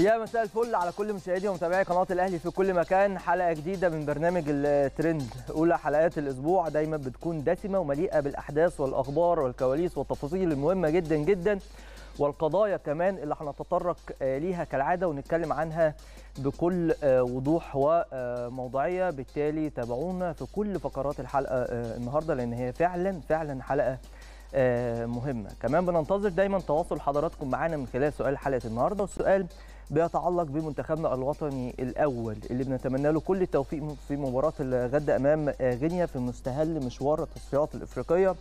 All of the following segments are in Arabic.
يا مساء الفل على كل مشاهدي ومتابعي قناه الاهلي في كل مكان حلقه جديده من برنامج الترند اولى حلقات الاسبوع دايما بتكون دسمه ومليئه بالاحداث والاخبار والكواليس والتفاصيل المهمه جدا جدا والقضايا كمان اللي هنتطرق آه، ليها كالعاده ونتكلم عنها بكل آه، وضوح وموضوعيه بالتالي تابعونا في كل فقرات الحلقه آه، النهارده لان هي فعلا فعلا حلقه مهمه كمان بننتظر دايما تواصل حضراتكم معانا من خلال سؤال حلقه النهارده والسؤال بيتعلق بمنتخبنا الوطني الاول اللي بنتمنى له كل التوفيق في مباراه الغد امام غينيا في مستهل مشوار التصفيات الافريقيه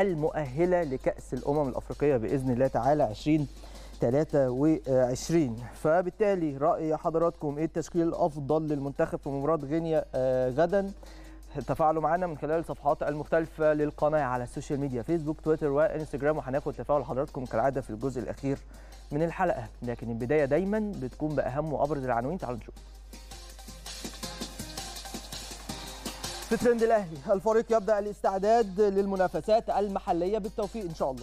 المؤهله لكاس الامم الافريقيه باذن الله تعالى 2023 فبالتالي راي حضراتكم ايه التشكيل الافضل للمنتخب في مباراه غينيا آه، غدا تفاعلوا معنا من خلال الصفحات المختلفه للقناه على السوشيال ميديا فيسبوك تويتر وانستجرام وهناخد تفاعل حضراتكم كالعاده في الجزء الاخير من الحلقه لكن البدايه دايما بتكون باهم وابرز العناوين تعالوا نشوف في ترند الاهلي الفريق يبدا الاستعداد للمنافسات المحليه بالتوفيق ان شاء الله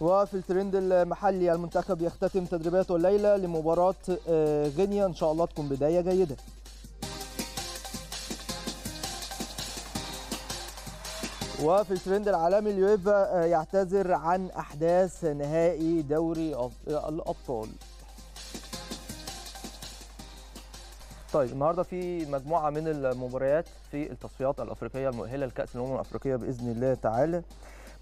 وفي الترند المحلي المنتخب يختتم تدريباته الليله لمباراه آه، غينيا ان شاء الله تكون بدايه جيده وفي الترند العالمي اليويفا آه، يعتذر عن احداث نهائي دوري آه، الابطال طيب النهارده في مجموعه من المباريات في التصفيات الافريقيه المؤهله لكاس الامم الافريقيه باذن الله تعالى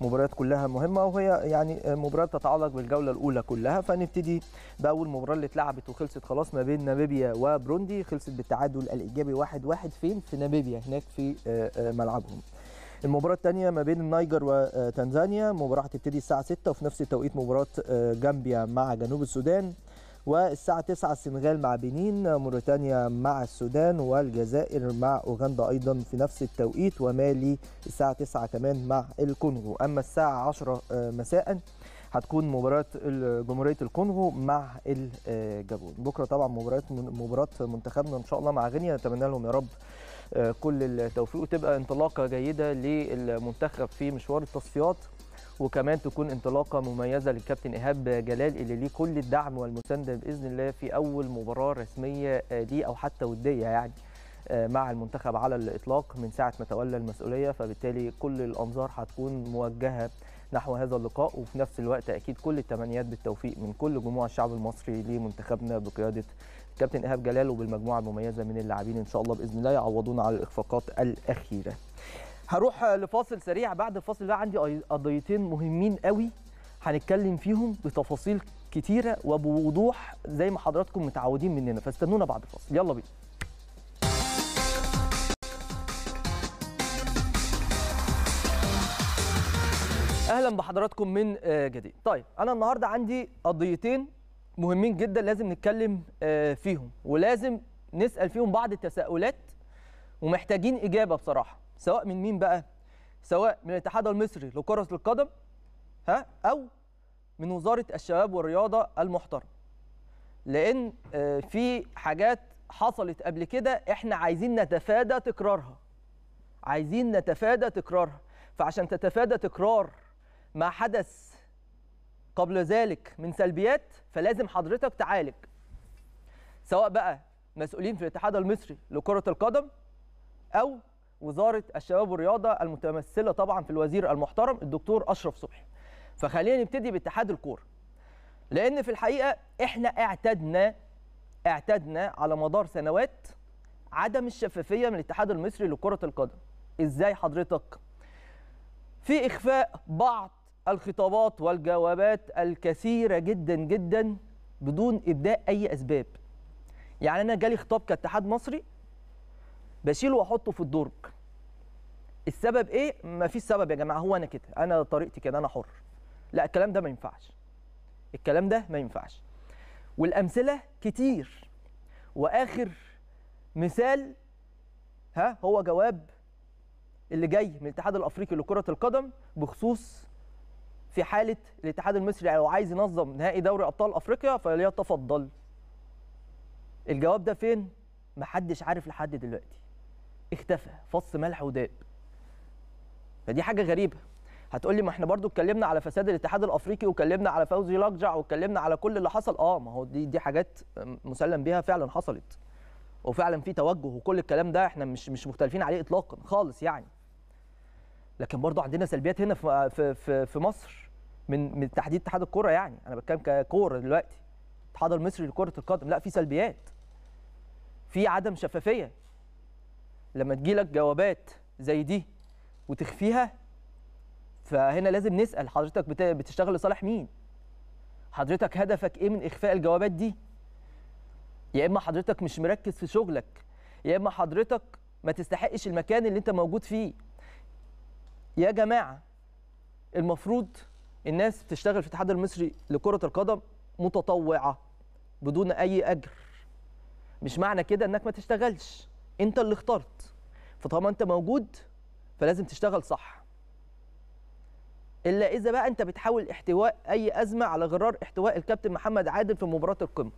مباريات كلها مهمه وهي يعني مباريات تتعلق بالجوله الاولى كلها فنبتدي باول مباراه اللي اتلعبت وخلصت خلاص ما بين ناميبيا وبروندي خلصت بالتعادل الايجابي 1-1 واحد واحد فين في ناميبيا هناك في آه، آه، ملعبهم المباراة الثانية ما بين النيجر وتنزانيا مباراة هتبتدي الساعة 6 وفي نفس التوقيت مباراة آه، جامبيا مع جنوب السودان والساعة 9 السنغال مع بنين موريتانيا مع السودان والجزائر مع أوغندا أيضا في نفس التوقيت ومالي الساعة 9 كمان مع الكونغو أما الساعة 10 آه، مساء هتكون مباراة جمهورية الكونغو مع الجابون بكرة طبعا مباراة مباراة منتخبنا إن شاء الله مع غينيا نتمنى لهم يا رب آه، كل التوفيق وتبقى انطلاقة جيدة للمنتخب في مشوار التصفيات وكمان تكون انطلاقه مميزه للكابتن ايهاب جلال اللي ليه كل الدعم والمسانده باذن الله في اول مباراه رسميه ليه آه، او حتى وديه يعني آه، مع المنتخب على الاطلاق من ساعه ما تولى المسؤوليه فبالتالي كل الانظار هتكون موجهه نحو هذا اللقاء وفي نفس الوقت اكيد كل التمنيات بالتوفيق من كل جموع الشعب المصري لمنتخبنا بقياده الكابتن ايهاب جلال وبالمجموعه المميزه من اللاعبين ان شاء الله باذن الله يعوضونا على الاخفاقات الاخيره هروح لفاصل سريع بعد الفاصل بقى عندي قضيتين مهمين قوي هنتكلم فيهم بتفاصيل كتيره وبوضوح زي ما حضراتكم متعودين مننا فاستنونا بعد الفاصل يلا بينا اهلا بحضراتكم من آه، جديد طيب انا النهارده عندي قضيتين مهمين جدا لازم نتكلم آه، فيهم ولازم نسال فيهم بعض التساؤلات ومحتاجين اجابه بصراحه سواء من مين بقى سواء من الاتحاد المصري لكرة القدم ها أو من وزارة الشباب والرياضة المحترم لأن آه، في حاجات حصلت قبل كده احنا عايزين نتفادى تكرارها عايزين نتفادى تكرارها فعشان تتفادى تكرار ما حدث قبل ذلك من سلبيات فلازم حضرتك تعالج سواء بقى مسؤولين في الاتحاد المصري لكرة القدم أو وزاره الشباب والرياضه المتمثله طبعا في الوزير المحترم الدكتور اشرف صبحي فخلينا نبتدي باتحاد الكوره لان في الحقيقه احنا اعتدنا اعتدنا على مدار سنوات عدم الشفافيه من الاتحاد المصري لكره القدم ازاي حضرتك في اخفاء بعض الخطابات والجوابات الكثيره جدا جدا بدون ابداء اي اسباب يعني انا جالي خطاب كاتحاد مصري بشيله واحطه في الدرج السبب ايه ما فيش سبب يا جماعه هو انا كده انا طريقتي كده انا حر لا الكلام ده ما ينفعش الكلام ده ما ينفعش والامثله كتير واخر مثال ها هو جواب اللي جاي من الاتحاد الافريقي لكره القدم بخصوص في حاله الاتحاد المصري يعني لو عايز ينظم نهائي دوري ابطال افريقيا فليتفضل الجواب ده فين محدش عارف لحد دلوقتي اختفى فص ملح وداب فدي حاجه غريبه هتقول لي ما احنا برضو اتكلمنا على فساد الاتحاد الافريقي واتكلمنا على فوزي لجع واتكلمنا على كل اللي حصل اه ما هو دي دي حاجات مسلم بيها فعلا حصلت وفعلا في توجه وكل الكلام ده احنا مش مش مختلفين عليه اطلاقا خالص يعني لكن برضو عندنا سلبيات هنا في في في, في مصر من من تحديد اتحاد الكره يعني انا بتكلم ككوره دلوقتي الاتحاد المصري لكره القدم لا في سلبيات في عدم شفافيه لما تجيلك جوابات زي دي وتخفيها فهنا لازم نسال حضرتك بتشتغل لصالح مين حضرتك هدفك ايه من اخفاء الجوابات دي يا اما حضرتك مش مركز في شغلك يا اما حضرتك ما تستحقش المكان اللي انت موجود فيه يا جماعه المفروض الناس بتشتغل في الاتحاد المصري لكره القدم متطوعه بدون اي اجر مش معنى كده انك ما تشتغلش انت اللي اخترت فطالما انت موجود فلازم تشتغل صح الا اذا بقى انت بتحاول احتواء اي ازمه على غرار احتواء الكابتن محمد عادل في مباراه القمه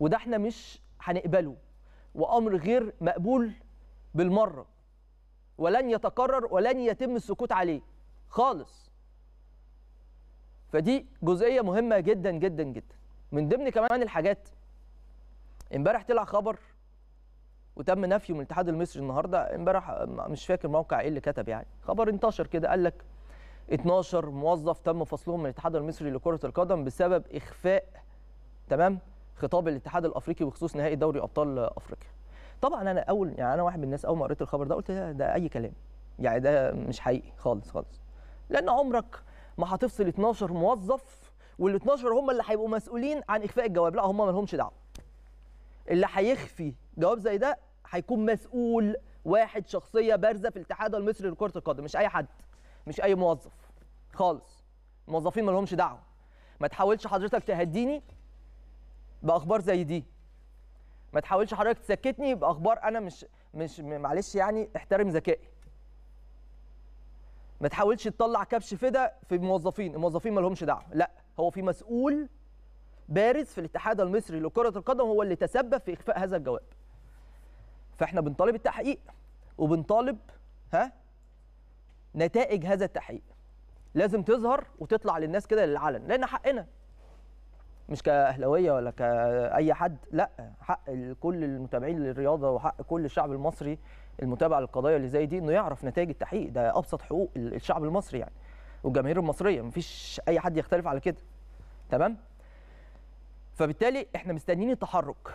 وده احنا مش هنقبله وامر غير مقبول بالمره ولن يتكرر ولن يتم السكوت عليه خالص فدي جزئيه مهمه جدا جدا جدا من ضمن كمان الحاجات امبارح طلع خبر وتم نفيه من الاتحاد المصري النهارده امبارح مش فاكر موقع ايه اللي كتب يعني خبر انتشر كده قال لك 12 موظف تم فصلهم من الاتحاد المصري لكره القدم بسبب اخفاء تمام خطاب الاتحاد الافريقي بخصوص نهائي دوري ابطال افريقيا طبعا انا اول يعني انا واحد من الناس اول ما قريت الخبر ده قلت ده, ده اي كلام يعني ده مش حقيقي خالص خالص لان عمرك ما هتفصل 12 موظف وال 12 هم اللي هيبقوا مسؤولين عن اخفاء الجواب لا هم ما لهمش دعوه اللي هيخفي جواب زي ده هيكون مسؤول واحد شخصيه بارزه في الاتحاد المصري لكره القدم مش اي حد مش اي موظف خالص الموظفين ما لهمش دعوه ما تحاولش حضرتك تهديني باخبار زي دي ما تحاولش حضرتك تسكتني باخبار انا مش مش معلش يعني احترم ذكائي ما تحاولش تطلع كبش فدا في الموظفين الموظفين ما لهمش دعوه لا هو في مسؤول بارز في الاتحاد المصري لكرة القدم هو اللي تسبب في إخفاء هذا الجواب فإحنا بنطالب التحقيق وبنطالب ها نتائج هذا التحقيق لازم تظهر وتطلع للناس كده للعلن لأن حقنا مش كأهلاوية ولا كأي حد لا حق كل المتابعين للرياضة وحق كل الشعب المصري المتابع للقضايا اللي زي دي إنه يعرف نتائج التحقيق ده أبسط حقوق الشعب المصري يعني والجماهير المصرية مفيش أي حد يختلف على كده تمام فبالتالي احنا مستنيين التحرك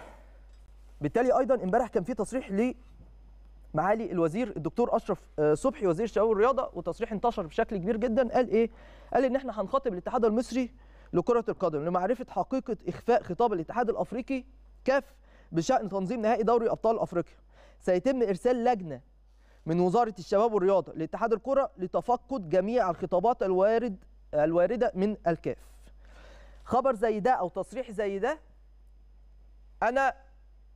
بالتالي ايضا امبارح كان في تصريح ل معالي الوزير الدكتور اشرف آه، صبحي وزير الشباب والرياضه وتصريح انتشر بشكل كبير جدا قال ايه قال ان احنا هنخاطب الاتحاد المصري لكره القدم لمعرفه حقيقه اخفاء خطاب الاتحاد الافريقي كاف بشان تنظيم نهائي دوري ابطال افريقيا سيتم ارسال لجنه من وزاره الشباب والرياضه لاتحاد الكره لتفقد جميع الخطابات الوارد الوارده من الكاف خبر زي ده او تصريح زي ده انا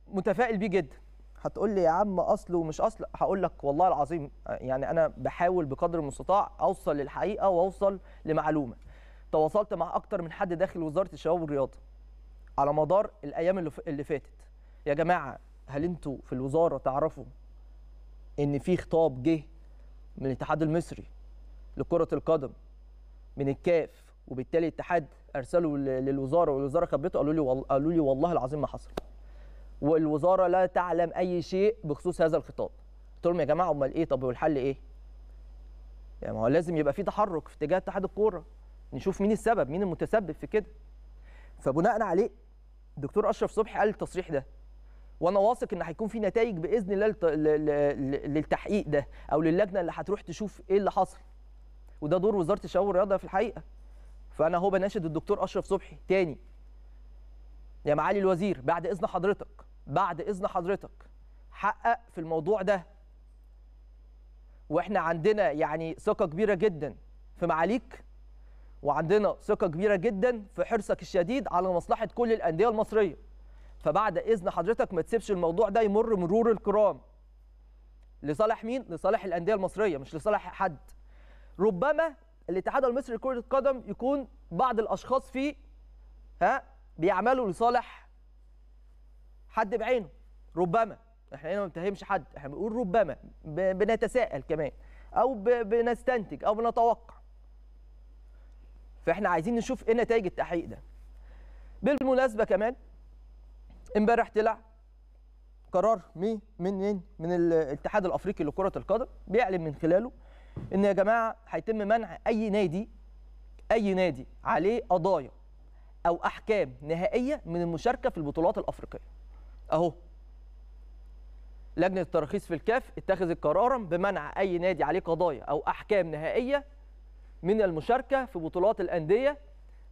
متفائل بيه جدا هتقول لي يا عم اصل ومش اصل هقول لك والله العظيم يعني انا بحاول بقدر المستطاع اوصل للحقيقه واوصل لمعلومه تواصلت مع اكتر من حد داخل وزاره الشباب والرياضه على مدار الايام اللي فاتت يا جماعه هل انتوا في الوزاره تعرفوا ان في خطاب جه من الاتحاد المصري لكره القدم من الكاف وبالتالي الاتحاد ارسله للوزاره والوزاره خبرته قالوا لي قالوا لي والله العظيم ما حصل والوزاره لا تعلم اي شيء بخصوص هذا الخطاب قلت لهم يا جماعه امال ايه طب والحل ايه يعني ما هو لازم يبقى في تحرك في اتجاه اتحاد الكوره نشوف مين السبب مين المتسبب في كده فبناء عليه الدكتور اشرف صبحي قال التصريح ده وانا واثق ان هيكون في نتائج باذن الله للتحقيق ده او للجنه اللي هتروح تشوف ايه اللي حصل وده دور وزاره الشباب والرياضه في الحقيقه فانا هو بناشد الدكتور اشرف صبحي تاني يا معالي الوزير بعد اذن حضرتك بعد اذن حضرتك حقق في الموضوع ده واحنا عندنا يعني ثقه كبيره جدا في معاليك وعندنا ثقه كبيره جدا في حرصك الشديد على مصلحه كل الانديه المصريه فبعد اذن حضرتك ما تسيبش الموضوع ده يمر مرور الكرام لصالح مين لصالح الانديه المصريه مش لصالح حد ربما الاتحاد المصري لكره القدم يكون بعض الاشخاص فيه ها بيعملوا لصالح حد بعينه ربما احنا هنا ما بنتهمش حد احنا بنقول ربما بنتساءل كمان او بنستنتج او بنتوقع فاحنا عايزين نشوف ايه نتائج التحقيق ده بالمناسبه كمان امبارح طلع قرار مين من من الاتحاد الافريقي لكره القدم بيعلن من خلاله ان يا جماعه هيتم منع اي نادي اي نادي عليه قضايا او احكام نهائيه من المشاركه في البطولات الافريقيه اهو لجنه التراخيص في الكاف اتخذت قرارا بمنع اي نادي عليه قضايا او احكام نهائيه من المشاركه في بطولات الانديه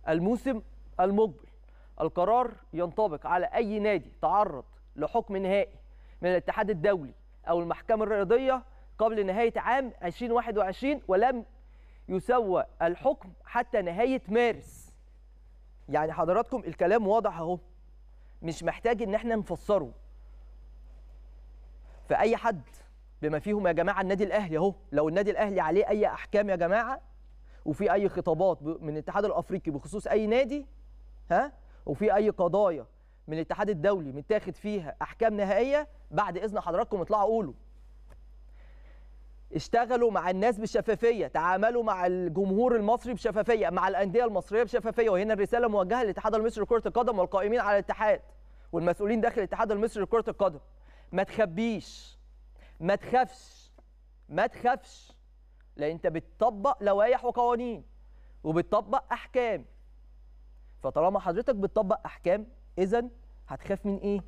الموسم المقبل القرار ينطبق على اي نادي تعرض لحكم نهائي من الاتحاد الدولي او المحكمه الرياضيه قبل نهاية عام 2021 ولم يسوى الحكم حتى نهاية مارس يعني حضراتكم الكلام واضح اهو مش محتاج ان احنا نفسره فأي حد بما فيهم يا جماعة النادي الأهلي اهو لو النادي الأهلي عليه أي أحكام يا جماعة وفي أي خطابات من الاتحاد الأفريقي بخصوص أي نادي ها وفي أي قضايا من الاتحاد الدولي متاخد فيها أحكام نهائية بعد إذن حضراتكم اطلعوا قولوا اشتغلوا مع الناس بالشفافيه تعاملوا مع الجمهور المصري بشفافيه مع الانديه المصريه بشفافيه وهنا الرساله موجهه للاتحاد المصري لكره القدم والقائمين على الاتحاد والمسؤولين داخل الاتحاد المصري لكره القدم ما تخبيش ما تخافش ما تخافش لان انت بتطبق لوائح وقوانين وبتطبق احكام فطالما حضرتك بتطبق احكام اذا هتخاف من ايه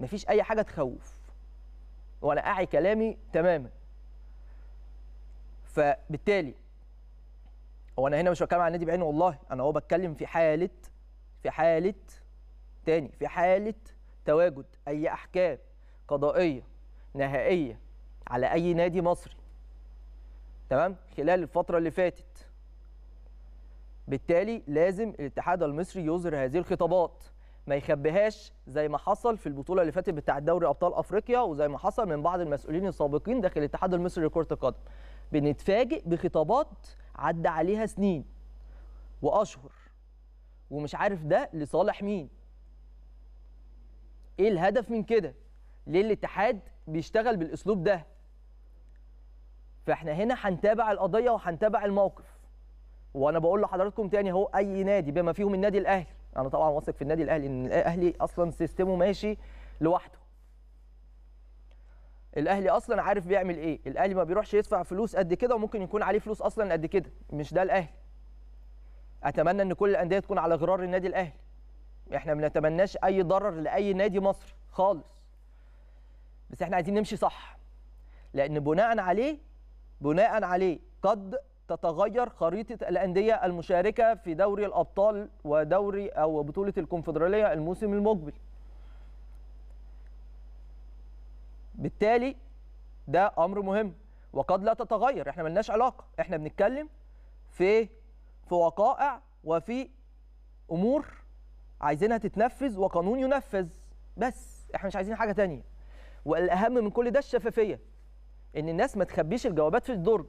مفيش اي حاجه تخوف وانا اعي كلامي تماما فبالتالي هو انا هنا مش بتكلم عن النادي بعينه والله انا هو بتكلم في حاله في حاله تاني في حاله تواجد اي احكام قضائيه نهائيه على اي نادي مصري تمام خلال الفتره اللي فاتت بالتالي لازم الاتحاد المصري يظهر هذه الخطابات ما يخبيهاش زي ما حصل في البطوله اللي فاتت بتاع دوري ابطال افريقيا وزي ما حصل من بعض المسؤولين السابقين داخل الاتحاد المصري لكره القدم بنتفاجئ بخطابات عدى عليها سنين واشهر ومش عارف ده لصالح مين ايه الهدف من كده ليه الاتحاد بيشتغل بالاسلوب ده فاحنا هنا هنتابع القضيه وهنتابع الموقف وانا بقول لحضراتكم تاني اهو اي نادي بما فيهم النادي الاهلي انا طبعا واثق في النادي الاهلي ان الاهلي اصلا سيستمه ماشي لوحده الاهلي اصلا عارف بيعمل ايه الاهلي ما بيروحش يدفع فلوس قد كده وممكن يكون عليه فلوس اصلا قد كده مش ده الاهلي اتمنى ان كل الانديه تكون على غرار النادي الاهلي احنا ما نتمناش اي ضرر لاي نادي مصري خالص بس احنا عايزين نمشي صح لان بناء عليه بناء عليه قد تتغير خريطه الانديه المشاركه في دوري الابطال ودوري او بطوله الكونفدراليه الموسم المقبل بالتالي ده امر مهم وقد لا تتغير احنا ملناش علاقه احنا بنتكلم في في وقائع وفي امور عايزينها تتنفذ وقانون ينفذ بس احنا مش عايزين حاجه تانية والاهم من كل ده الشفافيه ان الناس ما تخبيش الجوابات في الدرج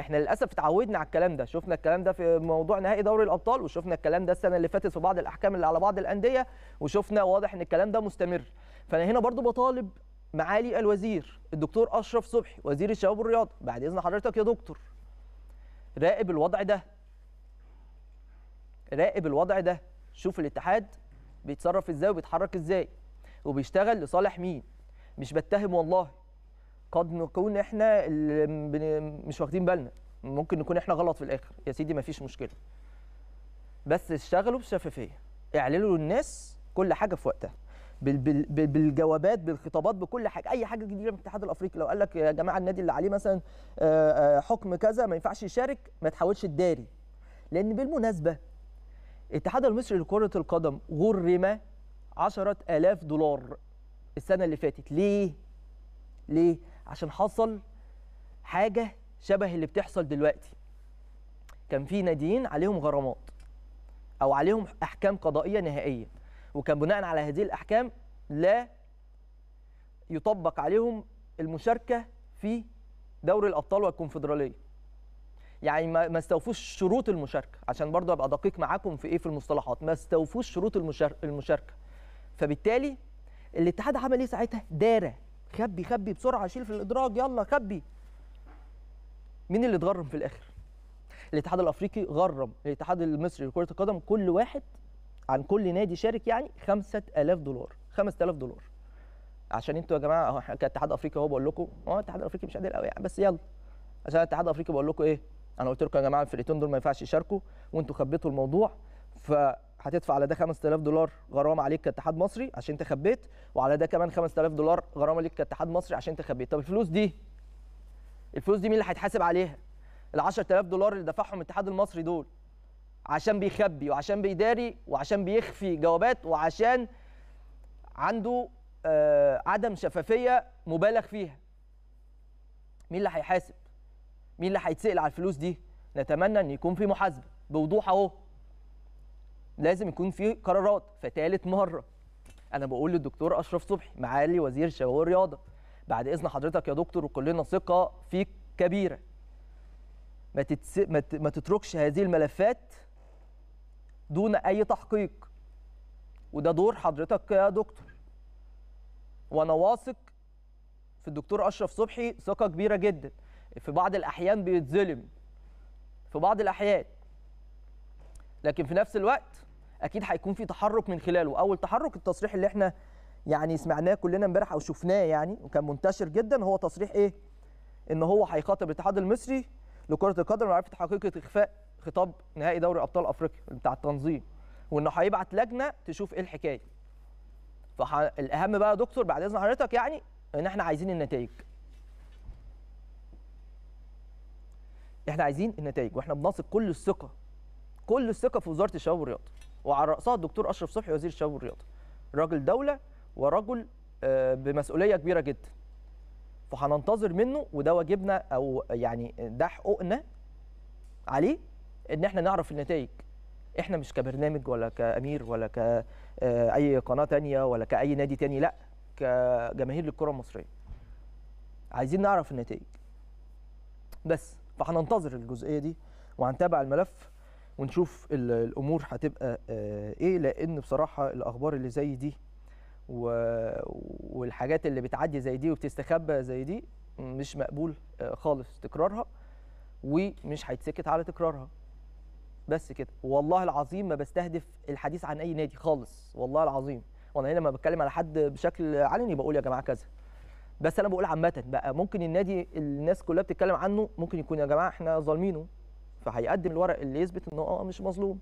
احنا للاسف اتعودنا على الكلام ده شفنا الكلام ده في موضوع نهائي دوري الابطال وشفنا الكلام ده السنه اللي فاتت في بعض الاحكام اللي على بعض الانديه وشفنا واضح ان الكلام ده مستمر فانا هنا برضو بطالب معالي الوزير الدكتور اشرف صبحي وزير الشباب والرياضه بعد اذن حضرتك يا دكتور راقب الوضع ده راقب الوضع ده شوف الاتحاد بيتصرف ازاي وبيتحرك ازاي وبيشتغل لصالح مين مش بتهم والله قد نكون احنا اللي مش واخدين بالنا ممكن نكون احنا غلط في الاخر يا سيدي مفيش مشكله بس اشتغلوا بشفافيه اعلنوا للناس كل حاجه في وقتها بالجوابات بالخطابات بكل حاجه اي حاجه جديده من الاتحاد الافريقي لو قال لك يا جماعه النادي اللي عليه مثلا آه، آه، حكم كذا ما ينفعش يشارك ما تحاولش تداري لان بالمناسبه الاتحاد المصري لكره القدم غرم 10000 دولار السنه اللي فاتت ليه ليه عشان حصل حاجه شبه اللي بتحصل دلوقتي كان في ناديين عليهم غرامات او عليهم احكام قضائيه نهائيه وكان بناء على هذه الأحكام لا يطبق عليهم المشاركة في دوري الأبطال والكونفدرالية يعني ما استوفوش شروط المشاركة عشان برضه أبقى دقيق معاكم في إيه في المصطلحات ما استوفوش شروط المشاركة فبالتالي الاتحاد عمل إيه ساعتها دارة خبي خبي بسرعة شيل في الإدراج يلا خبي مين اللي اتغرم في الآخر الاتحاد الافريقي غرم الاتحاد المصري لكره القدم كل واحد عن كل نادي شارك يعني 5000 دولار 5000 دولار عشان انتوا يا جماعه اهو كاتحاد افريقيا اهو بقول لكم اه الاتحاد الافريقي مش قادر قوي يعني بس يلا عشان الاتحاد الافريقي بقول لكم ايه انا قلت لكم يا جماعه الفرقتين دول ما ينفعش يشاركوا وانتوا خبيتوا الموضوع فهتدفع على ده 5000 دولار غرامه عليك كاتحاد مصري عشان انت خبيت وعلى ده كمان 5000 دولار غرامه ليك كاتحاد مصري عشان انت خبيت طب الفلوس دي الفلوس دي مين اللي هيتحاسب عليها ال 10000 دولار اللي دفعهم الاتحاد المصري دول عشان بيخبي وعشان بيداري وعشان بيخفي جوابات وعشان عنده آه عدم شفافيه مبالغ فيها مين اللي هيحاسب مين اللي هيتسال على الفلوس دي نتمنى ان يكون في محاسبه بوضوح اهو لازم يكون في قرارات فثالث مره انا بقول للدكتور اشرف صبحي معالي وزير الشباب والرياضه بعد اذن حضرتك يا دكتور وكلنا ثقه فيك كبيره ما, تتس... ما, ت... ما تتركش هذه الملفات دون اي تحقيق وده دور حضرتك يا دكتور وانا واثق في الدكتور اشرف صبحي ثقه كبيره جدا في بعض الاحيان بيتظلم في بعض الاحيان لكن في نفس الوقت اكيد هيكون في تحرك من خلاله اول تحرك التصريح اللي احنا يعني سمعناه كلنا امبارح او شفناه يعني وكان منتشر جدا هو تصريح ايه ان هو هيخاطب الاتحاد المصري لكره القدم وعرفت حقيقه اخفاء خطاب نهائي دوري ابطال افريقيا بتاع التنظيم وانه هيبعت لجنه تشوف ايه الحكايه فالاهم بقى يا دكتور بعد اذن حضرتك يعني ان احنا عايزين النتائج احنا عايزين النتائج واحنا بنثق كل الثقه كل الثقه في وزاره الشباب والرياضه وعلى راسها الدكتور اشرف صبحي وزير الشباب والرياضه راجل دوله ورجل آه، بمسؤوليه كبيره جدا فهننتظر منه وده واجبنا او يعني ده حقوقنا عليه ان احنا نعرف النتائج احنا مش كبرنامج ولا كامير ولا كاي آه، قناه تانية ولا كاي نادي تاني لا كجماهير للكره المصريه عايزين نعرف النتائج بس فهننتظر الجزئيه دي وهنتابع الملف ونشوف الامور هتبقى آه، ايه لان بصراحه الاخبار اللي زي دي والحاجات اللي بتعدي زي دي وبتستخبى زي دي مش مقبول آه، خالص تكرارها ومش هيتسكت على تكرارها بس كده والله العظيم ما بستهدف الحديث عن اي نادي خالص والله العظيم وانا هنا لما بتكلم على حد بشكل علني بقول يا جماعه كذا بس انا بقول عامه بقى ممكن النادي الناس كلها بتتكلم عنه ممكن يكون يا جماعه احنا ظالمينه فهيقدم الورق اللي يثبت انه اه مش مظلوم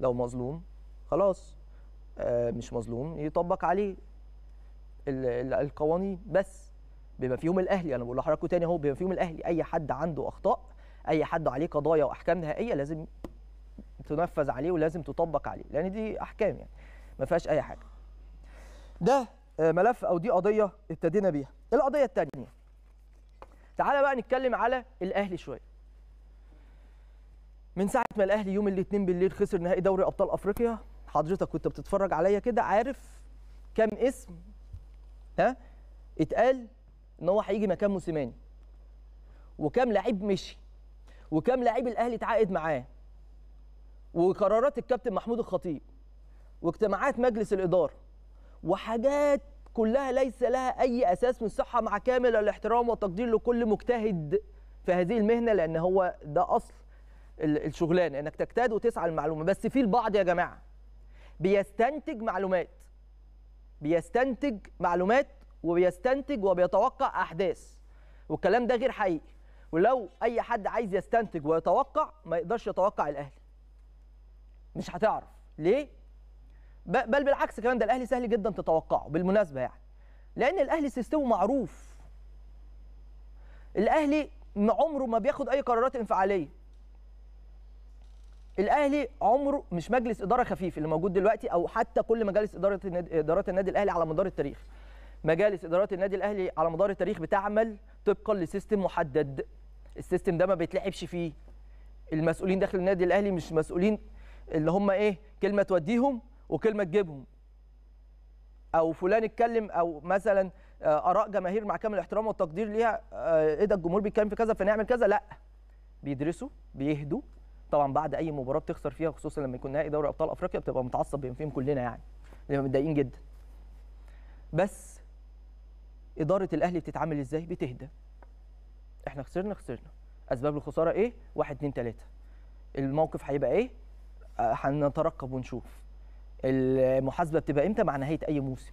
لو مظلوم خلاص آه مش مظلوم يطبق عليه القوانين بس بما فيهم الاهلي انا بقول لحضراتكم تاني اهو بما فيهم الاهلي اي حد عنده اخطاء اي حد عليه قضايا واحكام نهائيه لازم تنفذ عليه ولازم تطبق عليه لان دي احكام يعني ما فيهاش اي حاجه ده آه، ملف او دي قضيه ابتدينا بيها القضيه الثانيه تعالى بقى نتكلم على الاهلي شويه من ساعه ما الاهلي يوم الاثنين بالليل خسر نهائي دوري ابطال افريقيا حضرتك كنت بتتفرج عليا كده عارف كام اسم ها اتقال ان هو هيجي مكان موسيماني وكام لعيب مشي وكام لعيب الاهلي اتعاقد معاه وقرارات الكابتن محمود الخطيب واجتماعات مجلس الاداره وحاجات كلها ليس لها اي اساس من صحه مع كامل الاحترام والتقدير لكل مجتهد في هذه المهنه لان هو ده اصل الشغلانه انك تجتهد وتسعى للمعلومه بس في البعض يا جماعه بيستنتج معلومات بيستنتج معلومات وبيستنتج وبيتوقع احداث والكلام ده غير حقيقي ولو اي حد عايز يستنتج ويتوقع ما يقدرش يتوقع الاهلي مش هتعرف ليه بل بالعكس كمان ده الاهلي سهل جدا تتوقعه بالمناسبه يعني لان الاهلي سيستمه معروف الاهلي عمره ما بياخد اي قرارات انفعاليه الاهلي عمره مش مجلس اداره خفيف اللي موجود دلوقتي او حتى كل مجالس اداره ادارات النادي الاهلي على مدار التاريخ مجالس ادارات النادي الاهلي على مدار التاريخ بتعمل طبقا لسيستم محدد السيستم ده ما بيتلعبش فيه المسؤولين داخل النادي الاهلي مش مسؤولين اللي هم ايه كلمه توديهم وكلمه تجيبهم او فلان اتكلم او مثلا آه، اراء جماهير مع كامل الاحترام والتقدير ليها آه، ايه ده الجمهور بيتكلم في كذا فنعمل كذا لا بيدرسوا بيهدوا طبعا بعد اي مباراه بتخسر فيها خصوصا لما يكون نهائي دوري ابطال افريقيا بتبقى متعصب بين فيهم كلنا يعني بنبقى متضايقين جدا بس اداره الاهلي بتتعامل ازاي بتهدى احنا خسرنا خسرنا اسباب الخساره ايه 1 2 3 الموقف هيبقى ايه هنترقب ونشوف المحاسبه بتبقى امتى مع نهايه اي موسم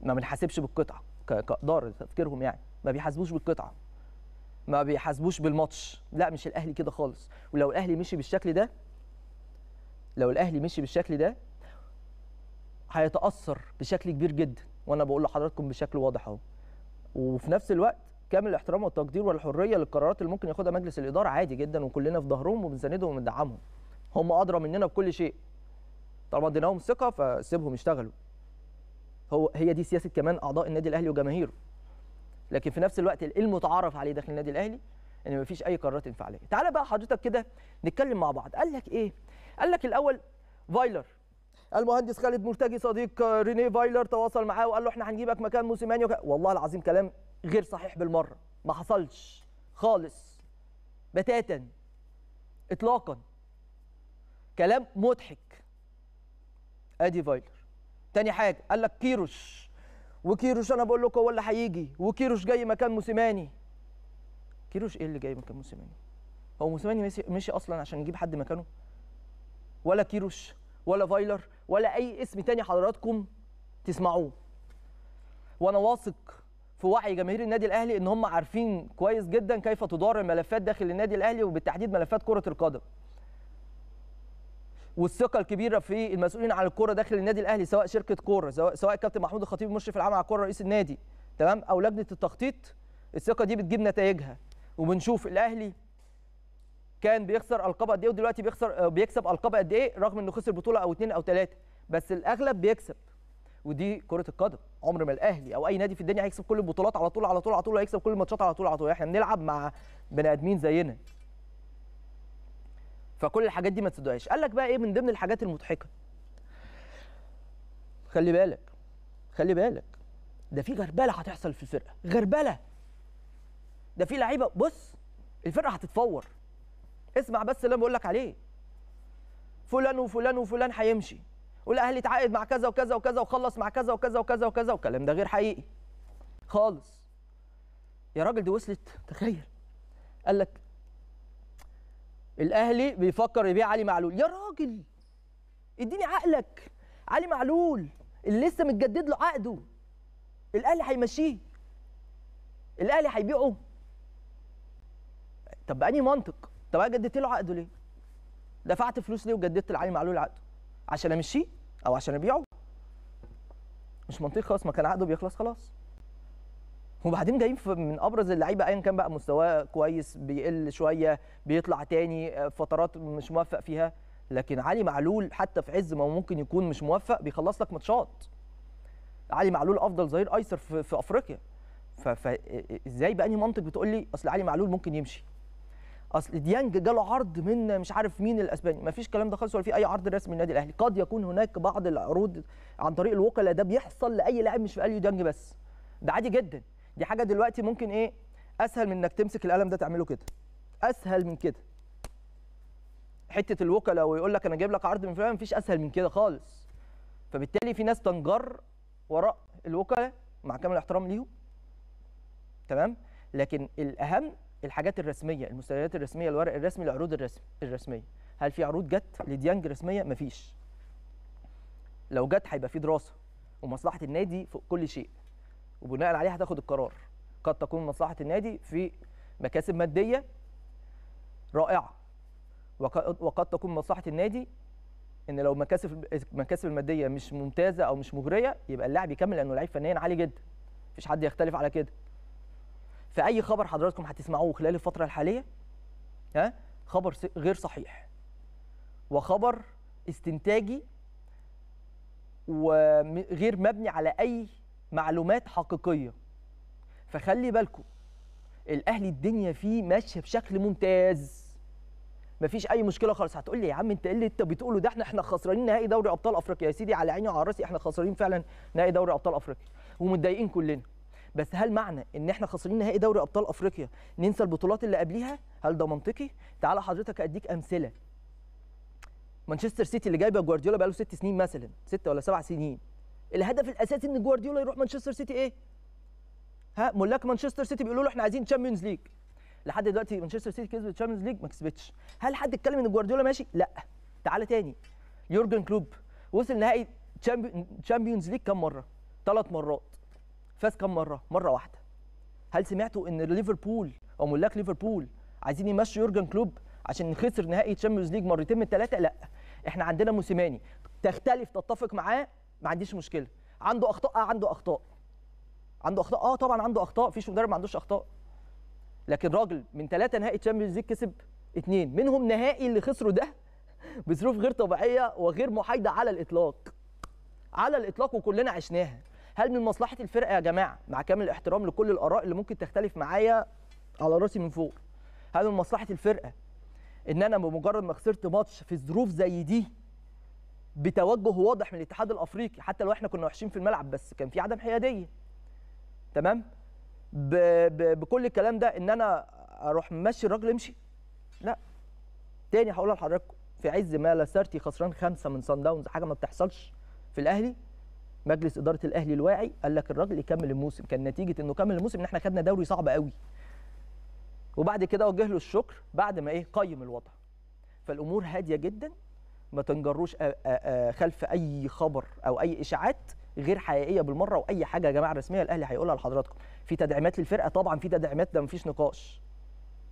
ما بنحاسبش بالقطعه كقدار تفكيرهم يعني ما بيحاسبوش بالقطعه ما بيحاسبوش بالماتش لا مش الاهلي كده خالص ولو الاهلي مشي بالشكل ده لو الاهلي مشي بالشكل ده هيتاثر بشكل كبير جدا وانا بقول لحضراتكم بشكل واضح اهو وفي نفس الوقت كامل الاحترام والتقدير والحريه للقرارات اللي ممكن ياخدها مجلس الاداره عادي جدا وكلنا في ظهرهم وبنساندهم وبندعمهم هم ادرى مننا بكل شيء طالما اديناهم ثقه فسيبهم يشتغلوا هو هي دي سياسه كمان اعضاء النادي الاهلي وجماهيره لكن في نفس الوقت المتعارف عليه داخل النادي الاهلي ان مفيش اي قرارات انفعاليه تعالى بقى حضرتك كده نتكلم مع بعض قال لك ايه قال لك الاول فايلر المهندس خالد مرتجي صديق آه، رينيه فايلر تواصل معاه وقال له احنا هنجيبك مكان وك... والله العظيم كلام غير صحيح بالمره ما حصلش خالص بتاتا اطلاقا كلام مضحك ادي فايلر تاني حاجه قال لك كيروش وكيروش انا بقول لكم هو اللي هيجي وكيروش جاي مكان موسيماني كيروش ايه اللي جاي مكان موسيماني هو موسيماني مشي, مشي اصلا عشان يجيب حد مكانه ولا كيروش ولا فايلر ولا اي اسم تاني حضراتكم تسمعوه وانا واثق في وعي جماهير النادي الاهلي ان هم عارفين كويس جدا كيف تدار الملفات داخل النادي الاهلي وبالتحديد ملفات كره القدم والثقه الكبيره في المسؤولين عن الكره داخل النادي الاهلي سواء شركه كوره سواء سواء كابتن محمود الخطيب المشرف العام على الكره رئيس النادي تمام او لجنه التخطيط الثقه دي بتجيب نتائجها وبنشوف الاهلي كان بيخسر القاب قد ايه ودلوقتي بيخسر آه، بيكسب القاب قد ايه رغم انه خسر بطوله او اثنين او ثلاثه بس الاغلب بيكسب ودي كره القدم عمر ما الاهلي او اي نادي في الدنيا هيكسب كل البطولات على طول على طول على طول هيكسب كل الماتشات على طول على طول احنا بنلعب مع بني ادمين زينا فكل الحاجات دي ما تصدقهاش قال لك بقى ايه من ضمن الحاجات المضحكه خلي بالك خلي بالك ده في غربله هتحصل في الفرقه غربله ده في لعيبه بص الفرقه هتتفور اسمع بس اللي انا بقول لك عليه فلان وفلان وفلان هيمشي والاهلي اتعاقد مع كذا وكذا وكذا وخلص مع كذا وكذا وكذا وكذا والكلام ده غير حقيقي خالص يا راجل دي وصلت تخيل قال لك الاهلي بيفكر يبيع علي معلول يا راجل اديني عقلك علي معلول اللي لسه متجدد له عقده الاهلي هيمشيه الاهلي هيبيعه طب بأني منطق طب انا جددت له عقده ليه؟ دفعت فلوس ليه وجددت لعلي معلول عقده؟ عشان امشيه او عشان ابيعه؟ مش منطقي خلاص ما كان عقده بيخلص خلاص. وبعدين جايين من ابرز اللعيبه ايا كان بقى مستواه كويس بيقل شويه بيطلع تاني فترات مش موفق فيها لكن علي معلول حتى في عز ما ممكن يكون مش موفق بيخلص لك ماتشات. علي معلول افضل ظهير ايسر في, في افريقيا. فازاي باني منطق بتقول لي اصل علي معلول ممكن يمشي؟ اصل ديانج جاله عرض من مش عارف مين الاسباني ما فيش كلام ده خالص ولا في اي عرض رسمي للنادي الاهلي قد يكون هناك بعض العروض عن طريق الوكلاء ده بيحصل لاي لاعب مش في اليو ديانج بس ده عادي جدا دي حاجه دلوقتي ممكن ايه اسهل من انك تمسك القلم ده تعمله كده اسهل من كده حته الوكلاء ويقول لك انا جايب لك عرض من فلان مفيش اسهل من كده خالص فبالتالي في ناس تنجر وراء الوكلاء مع كامل الاحترام ليهم تمام لكن الاهم الحاجات الرسميه المستندات الرسميه الورق الرسمي العروض الرسم الرسميه هل في عروض جت لديانج رسميه مفيش لو جت هيبقى في دراسه ومصلحه النادي فوق كل شيء وبناء عليها هتاخد القرار قد تكون مصلحه النادي في مكاسب ماديه رائعه وقد تكون مصلحه النادي ان لو مكاسب المكاسب الماديه مش ممتازه او مش مغريه يبقى اللاعب يكمل لانه لعيب فنيا عالي جدا مفيش حد يختلف على كده في اي خبر حضراتكم هتسمعوه خلال الفتره الحاليه ها خبر غير صحيح وخبر استنتاجي وغير مبني على اي معلومات حقيقيه فخلي بالكم الاهلي الدنيا فيه ماشيه بشكل ممتاز مفيش اي مشكله خالص هتقول لي يا عم انت ايه اللي انت بتقوله ده احنا احنا خسرانين نهائي دوري ابطال افريقيا يا سيدي على عيني وعلى راسي احنا خسرانين فعلا نهائي دوري ابطال افريقيا ومتضايقين كلنا بس هل معنى ان احنا خسرين نهائي دوري ابطال افريقيا ننسى البطولات اللي قبليها هل ده منطقي تعالى حضرتك اديك امثله مانشستر سيتي اللي جايبه جوارديولا بقاله ست سنين مثلا ست ولا سبع سنين الهدف الاساسي ان جوارديولا يروح مانشستر سيتي ايه ها ملاك مانشستر سيتي بيقولوا له احنا عايزين تشامبيونز ليج لحد دلوقتي مانشستر سيتي كسب تشامبيونز ليج ما كسبتش هل حد اتكلم ان جوارديولا ماشي لا تعالى تاني يورجن كلوب وصل نهائي تشامبيونز ليج كام مره ثلاث مرات فاز كم مره مره واحده هل سمعتوا ان ليفربول او ملاك ليفربول عايزين يمشوا يورجن كلوب عشان خسر نهائي تشامبيونز ليج مرتين من الثلاثه لا احنا عندنا موسيماني تختلف تتفق معاه ما عنديش مشكله عنده اخطاء آه عنده اخطاء عنده اخطاء اه طبعا عنده اخطاء فيش مدرب ما عندوش اخطاء لكن راجل من ثلاثه نهائي تشامبيونز ليج كسب اثنين منهم نهائي اللي خسره ده بظروف غير طبيعيه وغير محايده على الاطلاق على الاطلاق وكلنا عشناها هل من مصلحه الفرقه يا جماعه مع كامل الاحترام لكل الاراء اللي ممكن تختلف معايا على راسي من فوق هل من مصلحه الفرقه ان انا بمجرد ما خسرت ماتش في ظروف زي دي بتوجه واضح من الاتحاد الافريقي حتى لو احنا كنا وحشين في الملعب بس كان في عدم حياديه تمام ب... ب... بكل الكلام ده ان انا اروح ماشي الراجل يمشي لا تاني هقولها لحضراتكم في عز ما لاسارتي خسران خمسه من صن داونز حاجه ما بتحصلش في الاهلي مجلس اداره الاهلي الواعي قال لك الراجل يكمل الموسم كان نتيجه انه كمل الموسم ان احنا خدنا دوري صعب قوي وبعد كده اوجه له الشكر بعد ما ايه قيم الوضع فالامور هاديه جدا ما تنجروش خلف اي خبر او اي اشاعات غير حقيقيه بالمره واي حاجه يا جماعه رسميه الاهلي هيقولها لحضراتكم في تدعيمات للفرقه طبعا في تدعيمات ده مفيش نقاش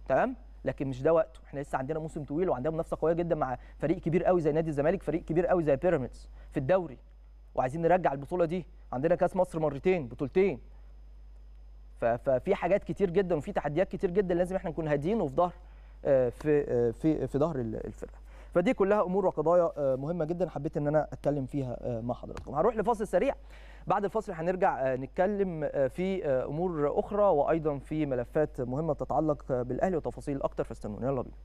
تمام لكن مش ده وقته احنا لسه عندنا موسم طويل وعندنا منافسه قويه جدا مع فريق كبير قوي زي نادي الزمالك فريق كبير قوي زي بيراميدز في الدوري وعايزين نرجع البطوله دي عندنا كاس مصر مرتين بطولتين ففي حاجات كتير جدا وفي تحديات كتير جدا لازم احنا نكون هاديين وفي ظهر آه، في آه، في في ظهر الفرقه فدي كلها امور وقضايا آه، مهمه جدا حبيت ان انا اتكلم فيها مع حضراتكم هنروح لفاصل سريع بعد الفاصل هنرجع نتكلم في امور اخرى وايضا في ملفات مهمه تتعلق بالاهلي وتفاصيل اكتر فاستنونا يلا بينا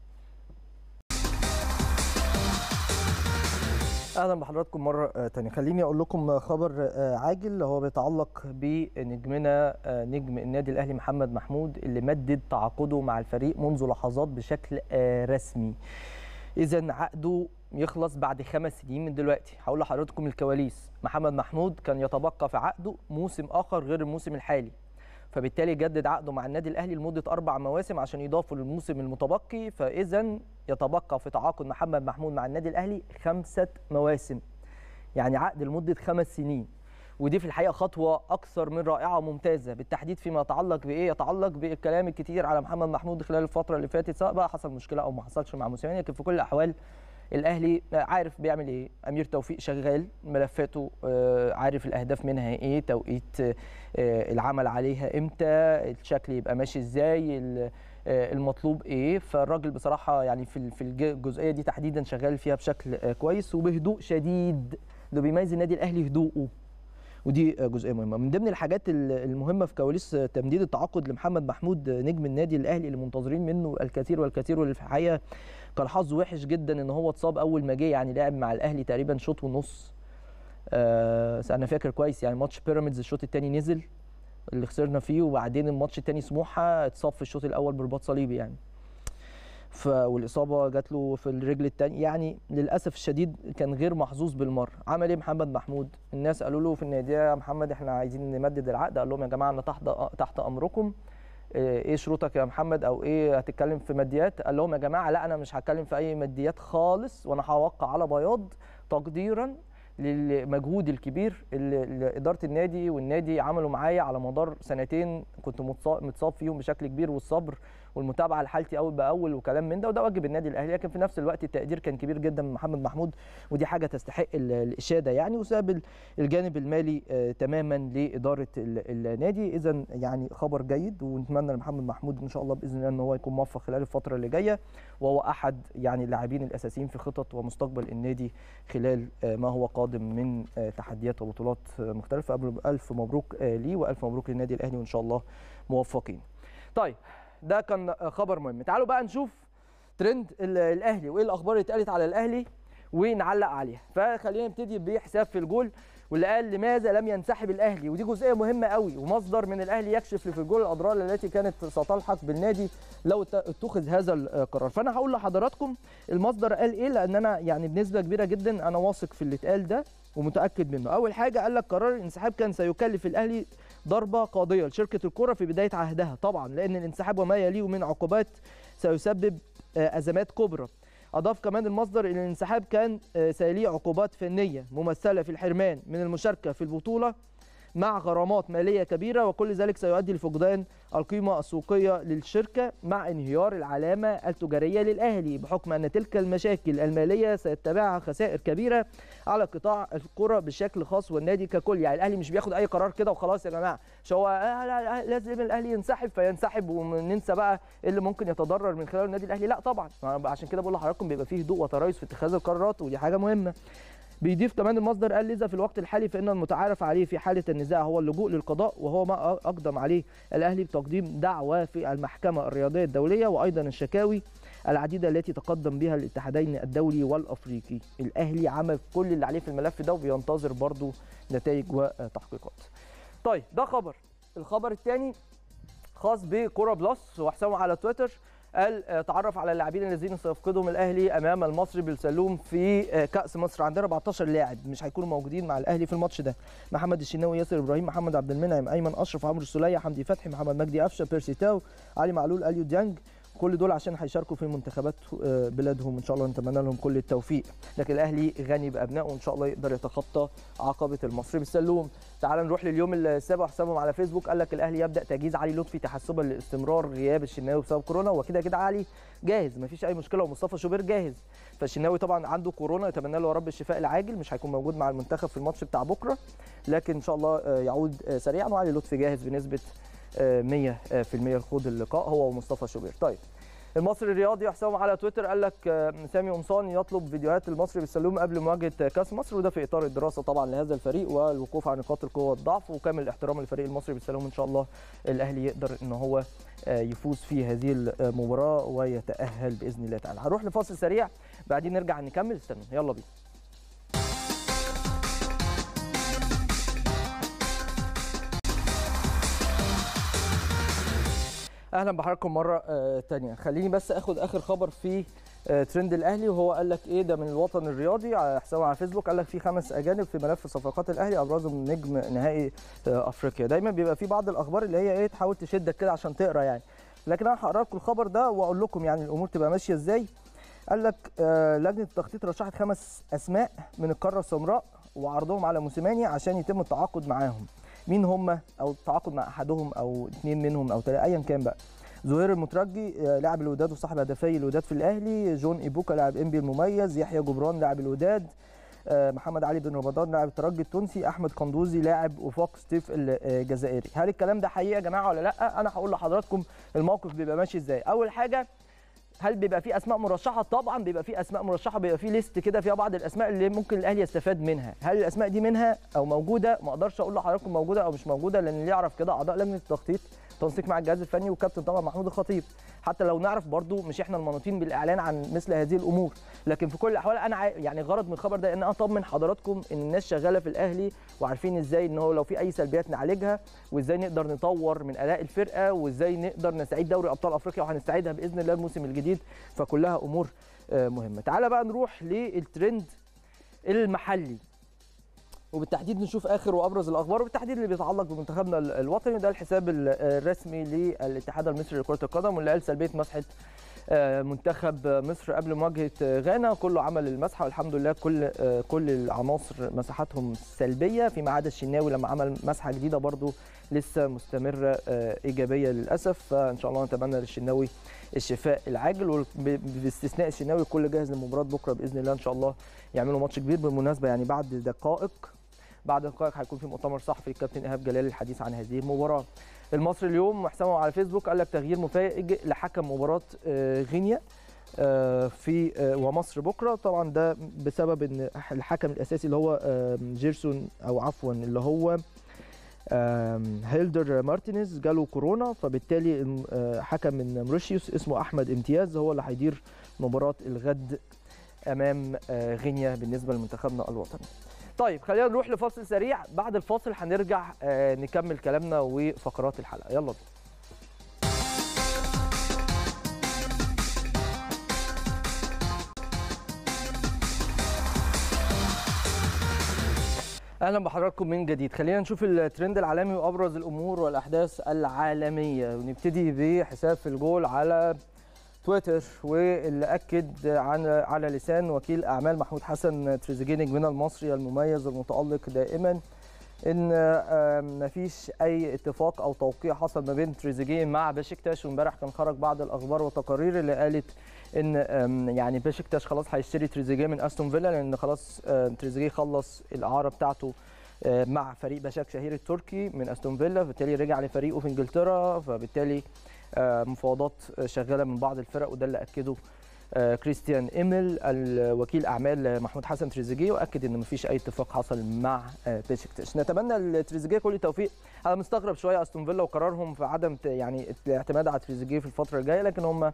اهلا بحضراتكم مره ثانيه آه، خليني اقول لكم خبر آه، عاجل هو بيتعلق بنجمنا آه، نجم النادي الاهلي محمد محمود اللي مدد تعاقده مع الفريق منذ لحظات بشكل رسمي اذا عقده يخلص بعد خمس سنين من دلوقتي هقول لحضراتكم الكواليس محمد محمود كان يتبقى في عقده موسم اخر غير الموسم الحالي فبالتالي جدد عقده مع النادي الاهلي لمده اربع مواسم عشان يضافوا للموسم المتبقي فاذا يتبقى في تعاقد محمد محمود مع النادي الاهلي خمسه مواسم يعني عقد لمده خمس سنين ودي في الحقيقه خطوه اكثر من رائعه وممتازه بالتحديد فيما يتعلق بايه يتعلق بالكلام الكتير على محمد محمود خلال الفتره اللي فاتت سواء بقى حصل مشكله او ما حصلش مع موسيماني يعني لكن في كل الاحوال الاهلي عارف بيعمل ايه امير توفيق شغال ملفاته آه، عارف الاهداف منها ايه توقيت آه، العمل عليها امتى الشكل يبقى ماشي ازاي آه، المطلوب ايه فالراجل بصراحه يعني في في الجزئيه دي تحديدا شغال فيها بشكل كويس وبهدوء شديد اللي بيميز النادي الاهلي هدوءه ودي جزئيه مهمه من ضمن الحاجات المهمه في كواليس تمديد التعاقد لمحمد محمود نجم النادي الاهلي اللي منتظرين منه الكثير والكثير واللي في الحقيقه كان حظه وحش جدا ان هو اتصاب اول ما جه يعني لعب مع الاهلي تقريبا شوط ونص آه انا فاكر كويس يعني ماتش بيراميدز الشوط الثاني نزل اللي خسرنا فيه وبعدين الماتش الثاني سموحه اتصاب في الشوط الاول برباط صليبي يعني ف والاصابه جات له في الرجل الثانيه يعني للاسف الشديد كان غير محظوظ بالمره عمل ايه محمد محمود الناس قالوا له في النادي يا محمد احنا عايزين نمدد العقد قال لهم يا جماعه انا تحت تحت امركم آه، ايه شروطك يا محمد او ايه هتتكلم في ماديات قال لهم يا جماعه لا انا مش هتكلم في اي ماديات خالص وانا هوقع على بياض تقديرا للمجهود الكبير اللي اداره النادي والنادي عملوا معايا على مدار سنتين كنت متصاب فيهم بشكل كبير والصبر والمتابعه لحالتي اول باول وكلام من ده وده واجب النادي الاهلي لكن في نفس الوقت التقدير كان كبير جدا من محمد محمود ودي حاجه تستحق الاشاده يعني وساب الجانب المالي آه، تماما لاداره النادي اذا يعني خبر جيد ونتمنى لمحمد محمود ان شاء الله باذن الله ان هو يكون موفق خلال الفتره اللي جايه وهو احد يعني اللاعبين الاساسيين في خطط ومستقبل النادي خلال آه، ما هو قادم من آه، تحديات وبطولات مختلفه قبل الف مبروك ليه والف مبروك للنادي الاهلي وان شاء الله موفقين طيب ده كان خبر مهم تعالوا بقى نشوف ترند الاهلي وايه الاخبار اللي اتقالت على الاهلي ونعلق عليها فخلينا نبتدي بحساب في الجول واللي قال لماذا لم ينسحب الاهلي ودي جزئيه مهمه قوي ومصدر من الاهلي يكشف في الجول الاضرار التي كانت ستلحق بالنادي لو اتخذ هذا القرار فانا هقول لحضراتكم المصدر قال ايه لان انا يعني بنسبه كبيره جدا انا واثق في اللي اتقال ده ومتاكد منه اول حاجه قال لك قرار الانسحاب كان سيكلف الاهلي ضربة قاضية لشركة الكرة في بداية عهدها طبعا لأن الانسحاب وما يليه من عقوبات سيسبب آه، أزمات كبرى أضاف كمان المصدر أن الانسحاب كان آه، سيليه عقوبات فنية ممثلة في الحرمان من المشاركة في البطولة مع غرامات ماليه كبيره وكل ذلك سيؤدي لفقدان القيمه السوقيه للشركه مع انهيار العلامه التجاريه للاهلي بحكم ان تلك المشاكل الماليه سيتبعها خسائر كبيره على قطاع الكره بشكل خاص والنادي ككل يعني الاهلي مش بياخد اي قرار كده وخلاص يا جماعه مش هو آه، لازم الاهلي ينسحب فينسحب وننسى بقى اللي ممكن يتضرر من خلال النادي الاهلي لا طبعا عشان كده بقول لحضراتكم بيبقى فيه هدوء وتريث في اتخاذ القرارات ودي حاجه مهمه بيضيف كمان المصدر قال لذا في الوقت الحالي فإن المتعارف عليه في حالة النزاع هو اللجوء للقضاء وهو ما أقدم عليه الأهلي بتقديم دعوة في المحكمة الرياضية الدولية وأيضا الشكاوي العديدة التي تقدم بها الاتحادين الدولي والأفريقي الأهلي عمل كل اللي عليه في الملف ده وبينتظر برضه نتائج وتحقيقات طيب ده خبر الخبر الثاني خاص بكوره بلس وحسابه على تويتر آه، تعرف على اللاعبين الذين سيفقدهم الاهلي امام المصري بالسلوم في آه، كاس مصر عندنا 14 لاعب مش هيكونوا موجودين مع الاهلي في الماتش ده محمد الشناوي ياسر ابراهيم محمد عبد المنعم ايمن اشرف عمرو السليه حمدي فتحي محمد مجدي قفشه بيرسي تاو علي معلول اليو ديانج كل دول عشان هيشاركوا في منتخبات آه، بلادهم ان شاء الله نتمنى لهم كل التوفيق لكن الاهلي غني بابنائه وان شاء الله يقدر يتخطى عقبه المصري بالسلوم تعال نروح لليوم السابع حسابهم على فيسبوك قال لك الاهلي يبدا تجهيز علي لطفي تحسبا لاستمرار غياب الشناوي بسبب كورونا وكده كده علي جاهز مفيش اي مشكله ومصطفى شوبير جاهز فالشناوي طبعا عنده كورونا يتمنى له يا رب الشفاء العاجل مش هيكون موجود مع المنتخب في الماتش بتاع بكره لكن ان شاء الله آه، يعود آه، سريعا وعلي لطفي جاهز بنسبه 100% الخوض اللقاء هو ومصطفى شوبير طيب المصري الرياضي حسام على تويتر قال لك آه، سامي قمصان يطلب فيديوهات المصري بالسلوم قبل مواجهه كاس مصر وده في اطار الدراسه طبعا لهذا الفريق والوقوف على نقاط القوه والضعف وكامل الاحترام للفريق المصري بالسلوم ان شاء الله الاهلي يقدر ان هو آه، يفوز في هذه المباراه ويتاهل باذن الله تعالى هنروح لفاصل سريع بعدين نرجع نكمل استنوا يلا بينا اهلا بحضراتكم مره آه، تانية خليني بس اخد اخر خبر في آه، ترند الاهلي وهو قال لك ايه ده من الوطن الرياضي على آه، حسابه على فيسبوك قال لك في خمس اجانب في ملف صفقات الاهلي ابرزهم نجم نهائي افريقيا دايما بيبقى في بعض الاخبار اللي هي ايه تحاول تشدك كده عشان تقرا يعني لكن انا هقرا لكم الخبر ده واقول لكم يعني الامور تبقى ماشيه ازاي قال لك لجنه التخطيط رشحت خمس اسماء من القاره السمراء وعرضهم على موسيماني عشان يتم التعاقد معاهم مين هم او التعاقد مع احدهم او اثنين منهم او ثلاثه ايا كان بقى زهير المترجي آه، لاعب الوداد وصاحب هدفي الوداد في الاهلي جون ايبوكا لاعب انبي المميز يحيى جبران لاعب الوداد آه، محمد علي بن رمضان لاعب الترجي التونسي احمد قندوزي لاعب وفاق ستيف آه، الجزائري هل الكلام ده حقيقه يا جماعه ولا لا انا هقول لحضراتكم الموقف بيبقى ماشي ازاي اول حاجه هل بيبقى في اسماء مرشحه طبعا بيبقى في اسماء مرشحه بيبقى في ليست كده فيها بعض الاسماء اللي ممكن الاهلي يستفاد منها هل الاسماء دي منها او موجوده ما اقدرش اقول لحضراتكم موجوده او مش موجوده لان اللي يعرف كده اعضاء لجنه التخطيط تنسيق مع الجهاز الفني والكابتن طبعا محمود الخطيب حتى لو نعرف برضو مش احنا المنوطين بالاعلان عن مثل هذه الامور لكن في كل الاحوال انا يعني غرض من الخبر ده ان انا اطمن حضراتكم ان الناس شغاله في الاهلي وعارفين ازاي ان هو لو في اي سلبيات نعالجها وازاي نقدر نطور من اداء الفرقه وازاي نقدر نستعيد دوري ابطال افريقيا وهنستعيدها باذن الله الموسم الجديد فكلها امور آه، مهمه تعالى بقى نروح للترند المحلي وبالتحديد نشوف اخر وابرز الاخبار وبالتحديد اللي بيتعلق بمنتخبنا الوطني ده الحساب الرسمي للاتحاد المصري لكره القدم واللي قال سلبيه مسحه آه، منتخب مصر قبل مواجهه غانا كله عمل المسحه والحمد لله كل آه، كل العناصر مساحتهم سلبيه فيما عدا الشناوي لما عمل مسحه جديده برضو لسه مستمره آه، ايجابيه للاسف فان شاء الله نتمنى للشناوي الشفاء العاجل وباستثناء الشناوي الكل جاهز لمباراه بكره باذن الله ان شاء الله يعملوا ماتش كبير بالمناسبه يعني بعد دقائق بعد دقائق هيكون في مؤتمر صحفي للكابتن ايهاب جلال الحديث عن هذه المباراه المصري اليوم حسابه على فيسبوك قال لك تغيير مفاجئ لحكم مباراه آه، غينيا آه، في آه، ومصر بكره طبعا ده بسبب ان الحكم الاساسي اللي هو جيرسون او عفوا اللي هو هيلدر مارتينيز جاله كورونا فبالتالي حكم من مروشيوس اسمه احمد امتياز هو اللي هيدير مباراه الغد امام غينيا بالنسبه لمنتخبنا الوطني طيب خلينا نروح لفاصل سريع بعد الفاصل هنرجع آه، نكمل كلامنا وفقرات الحلقه يلا بينا اهلا بحضراتكم من جديد خلينا نشوف الترند العالمي وابرز الامور والاحداث العالميه ونبتدي بحساب في الجول على تويتر واللي اكد عن على لسان وكيل اعمال محمود حسن تريزيجينج من المصري المميز المتالق دائما ان مفيش اي اتفاق او توقيع حصل ما بين تريزيجيه مع باشكتاش وامبارح كان خرج بعض الاخبار والتقارير اللي قالت ان يعني باشكتاش خلاص هيشتري تريزيجيه من استون فيلا لان خلاص تريزيجيه خلص الاعاره بتاعته آه، مع فريق باشاك شهير التركي من استون فيلا فبالتالي رجع لفريقه في انجلترا فبالتالي آه، مفاوضات آه، شغاله من بعض الفرق وده اللي اكده آه، كريستيان ايميل الوكيل اعمال محمود حسن تريزيجيه واكد ان مفيش اي اتفاق حصل مع بيشكتش نتمنى لتريزيجيه كل التوفيق انا مستغرب شويه استون فيلا وقرارهم في عدم يعني الاعتماد على تريزيجيه في الفتره الجايه لكن هم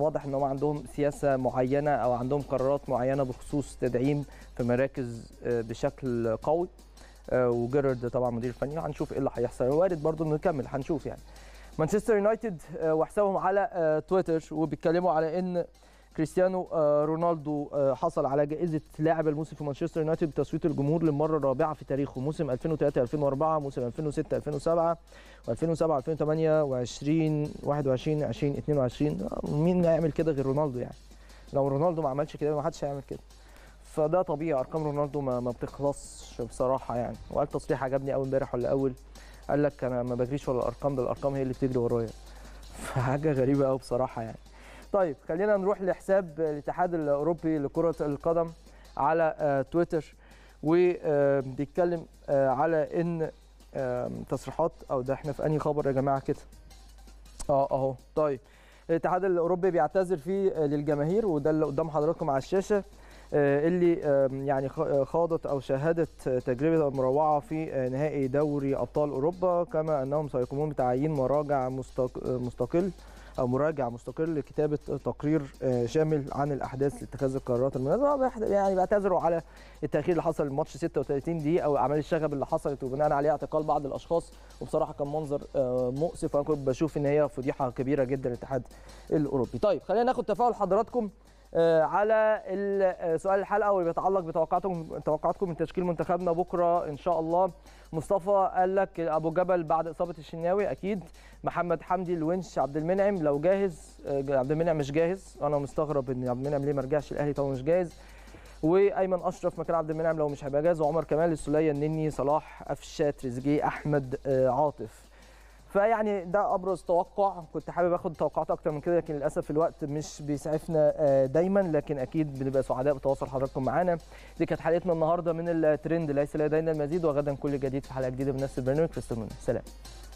واضح ان هم عندهم سياسه معينه او عندهم قرارات معينه بخصوص تدعيم في مراكز بشكل قوي وجيرارد طبعا مدير فني هنشوف ايه اللي هيحصل وارد برضو انه يكمل هنشوف يعني مانشستر يونايتد آه، وحسابهم على آه، تويتر وبيتكلموا على ان كريستيانو آه، رونالدو حصل على جائزه لاعب الموسم في مانشستر يونايتد بتصويت الجمهور للمره الرابعه في تاريخه موسم 2003 2004 موسم 2006 2007 و2007 2008 و20 21 20 22 مين هيعمل كده غير رونالدو يعني لو رونالدو ما عملش كده ما حدش هيعمل كده فده طبيعي ارقام رونالدو ما, بتخلصش بصراحه يعني وقال تصريح عجبني قوي امبارح ولا اول قال لك انا ما بجريش ولا الارقام ده الارقام هي اللي بتجري ورايا فحاجه غريبه قوي بصراحه يعني طيب خلينا نروح لحساب الاتحاد الاوروبي لكره القدم على آه، تويتر وبيتكلم آه، آه، على ان تصريحات او ده احنا في انهي خبر يا جماعه كده اه اهو طيب الاتحاد الاوروبي بيعتذر فيه للجماهير وده اللي قدام حضراتكم على الشاشه آه، اللي يعني آه، خاضت او شهدت تجربه مروعه في آه، نهائي دوري ابطال اوروبا كما انهم سيقومون بتعيين مراجع مستقل او مراجع مستقل لكتابه تقرير شامل عن الاحداث لاتخاذ القرارات المناسبه يعني بيعتذروا على التاخير اللي حصل الماتش 36 دقيقه او اعمال الشغب اللي حصلت وبناء عليها اعتقال بعض الاشخاص وبصراحه كان منظر مؤسف وانا كنت بشوف ان هي فضيحه كبيره جدا للاتحاد الاوروبي. طيب خلينا ناخد تفاعل حضراتكم آه، على آه، سؤال الحلقه واللي بيتعلق بتوقعاتكم توقعاتكم من تشكيل منتخبنا بكره ان شاء الله مصطفى قال لك ابو جبل بعد اصابه الشناوي اكيد محمد حمدي الونش عبد المنعم لو جاهز آه، عبد المنعم مش جاهز انا مستغرب ان عبد المنعم ليه ما رجعش الاهلي طبعا مش جاهز وايمن اشرف مكان عبد المنعم لو مش هيبقى جاهز وعمر كمال السليه النني صلاح قفشه تريزيجيه احمد عاطف فيعني ده ابرز توقع كنت حابب اخد توقعات اكتر من كده لكن للاسف الوقت مش بيسعفنا آه، دايما لكن اكيد بنبقى سعداء بتواصل حضراتكم معانا دي كانت حلقتنا النهارده من الترند ليس لدينا المزيد وغدا كل جديد في حلقه جديده من نفس البرنامج في سلام